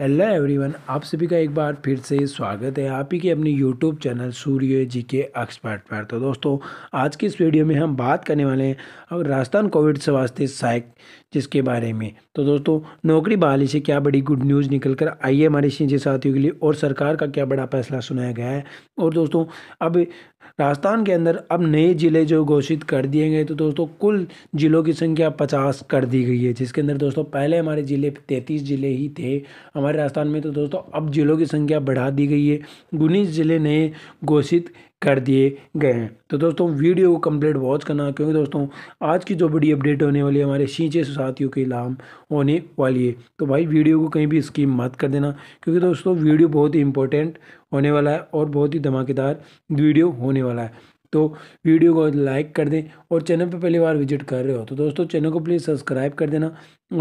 hello everyone आप सभी का एक बार फिर से स्वागत है आप ही के अपने यूट्यूब चैनल सूर्य जी के एक्सपर्ट पर तो दोस्तों आज की इस वीडियो में हम बात करने वाले हैं अब राजस्थान कोविड स्वास्थ्य सहायक जिसके बारे में तो दोस्तों नौकरी बहाली से क्या बड़ी गुड न्यूज़ निकल कर आई है हमारे सीधे साथियों के लिए और सरकार का क्या बड़ा फैसला सुनाया गया है और दोस्तों अब राजस्थान के अंदर अब नए ज़िले जो घोषित कर दिए गए तो दोस्तों कुल ज़िलों की संख्या पचास कर दी गई है जिसके अंदर दोस्तों पहले हमारे ज़िले तैंतीस ज़िले ही थे हमारे हमारे राजस्थान में तो दोस्तों अब ज़िलों की संख्या बढ़ा दी गई है उन्नीस ज़िले नए घोषित कर दिए गए हैं तो दोस्तों वीडियो को कंप्लीट वॉच करना क्योंकि दोस्तों आज की जो बड़ी अपडेट होने वाली है हमारे सींचे साथियों के लाम होने वाली है तो भाई वीडियो को कहीं भी स्कीम मत कर देना क्योंकि दोस्तों वीडियो बहुत ही इंपॉर्टेंट होने वाला है और बहुत ही धमाकेदार वीडियो होने वाला है तो वीडियो को लाइक कर दें और चैनल पर पहली बार विजिट कर रहे हो तो दोस्तों चैनल को प्लीज़ सब्सक्राइब कर देना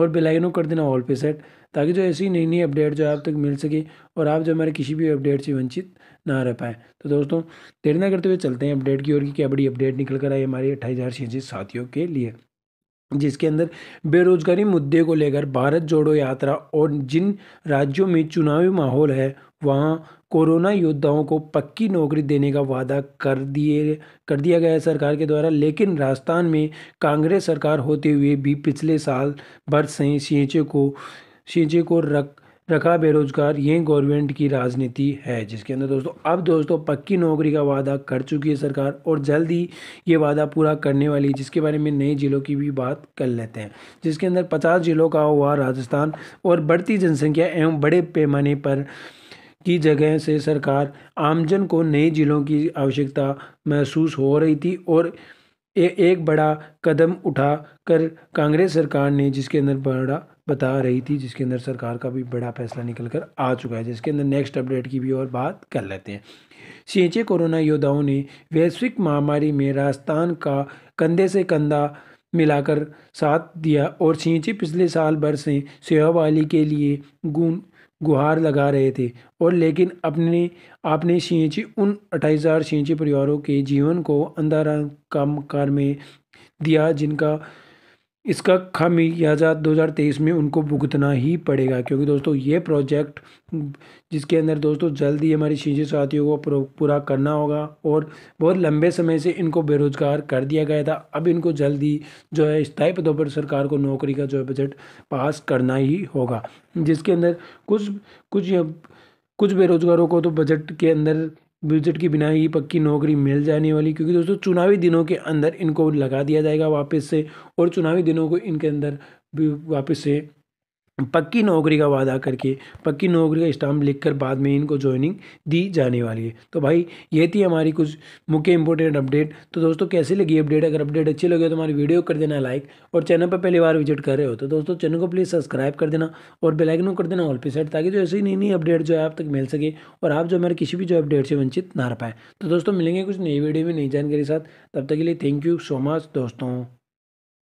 और बेलाइकन कर देना ऑल पे सेट ताकि जो ऐसी नई नई अपडेट जो आप तक मिल सके और आप जो हमारे किसी भी अपडेट से वंचित ना रह पाए तो दोस्तों देर ना करते हुए चलते हैं अपडेट की ओर की क्या बड़ी अपडेट निकल कर आई हमारे अट्ठाईस साथियों के लिए जिसके अंदर बेरोजगारी मुद्दे को लेकर भारत जोड़ो यात्रा और जिन राज्यों में चुनावी माहौल है वहाँ कोरोना योद्धाओं को पक्की नौकरी देने का वादा कर दिए कर दिया गया है सरकार के द्वारा लेकिन राजस्थान में कांग्रेस सरकार होते हुए भी पिछले साल भर से सींचे को सींचे को रख रखा बेरोजगार ये गवर्नमेंट की राजनीति है जिसके अंदर दोस्तों अब दोस्तों पक्की नौकरी का वादा कर चुकी है सरकार और जल्द ही ये वादा पूरा करने वाली है जिसके बारे में नए जिलों की भी बात कर लेते हैं जिसके अंदर पचास जिलों का हुआ राजस्थान और बढ़ती जनसंख्या एवं बड़े पैमाने पर की जगह से सरकार आमजन को नए जिलों की आवश्यकता महसूस हो रही थी और ए, एक बड़ा कदम उठा कर कांग्रेस सरकार ने जिसके अंदर बड़ा बता रही थी जिसके अंदर सरकार का भी बड़ा फैसला निकल कर आ चुका है जिसके अंदर नेक्स्ट अपडेट की भी और बात कर लेते हैं सींचे कोरोना योद्धाओं ने वैश्विक महामारी में राजस्थान का कंधे से कंधा मिलाकर साथ दिया और सींचे पिछले साल भर से वाली के लिए गुण गुहार लगा रहे थे और लेकिन अपने आपने सींची उन अट्ठाईस हज़ार सींची परिवारों के जीवन को अंधारा काम कार में दिया जिनका इसका खामियाजा 2023 में उनको भुगतना ही पड़ेगा क्योंकि दोस्तों ये प्रोजेक्ट जिसके अंदर दोस्तों जल्द ही हमारे शीशे साथियों को पूरा करना होगा और बहुत लंबे समय से इनको बेरोजगार कर दिया गया था अब इनको जल्द ही जो है स्थायी पदों पर सरकार को नौकरी का जो है बजट पास करना ही होगा जिसके अंदर कुछ कुछ कुछ बेरोजगारों को तो बजट के अंदर बजट की बिना ही पक्की नौकरी मिल जाने वाली क्योंकि दोस्तों चुनावी दिनों के अंदर इनको लगा दिया जाएगा वापस से और चुनावी दिनों को इनके अंदर वापस से पक्की नौकरी का वादा करके पक्की नौकरी का स्टाम्प लिखकर बाद में इनको ज्वाइनिंग दी जाने वाली है तो भाई ये थी हमारी कुछ मुख्य इंपॉर्टेंट अपडेट तो दोस्तों कैसी लगी अपडेट अगर अपडेट अच्छी लगे तो हमारी वीडियो कर देना लाइक और चैनल पर पहली बार विजिट कर रहे हो तो दोस्तों चैनल को प्लीज़ सब्सक्राइब कर देना और बेलाइकन कर देना ऑल पे सेट ताकि जो ऐसी नई नई अपडेट जो है आप तक मिल सके और आप जो हमारे किसी भी जो अपडेट से वंचित ना रह पाए तो दोस्तों मिलेंगे कुछ नई वीडियो में नई जानकारी के साथ तब तक के लिए थैंक यू सो मच दोस्तों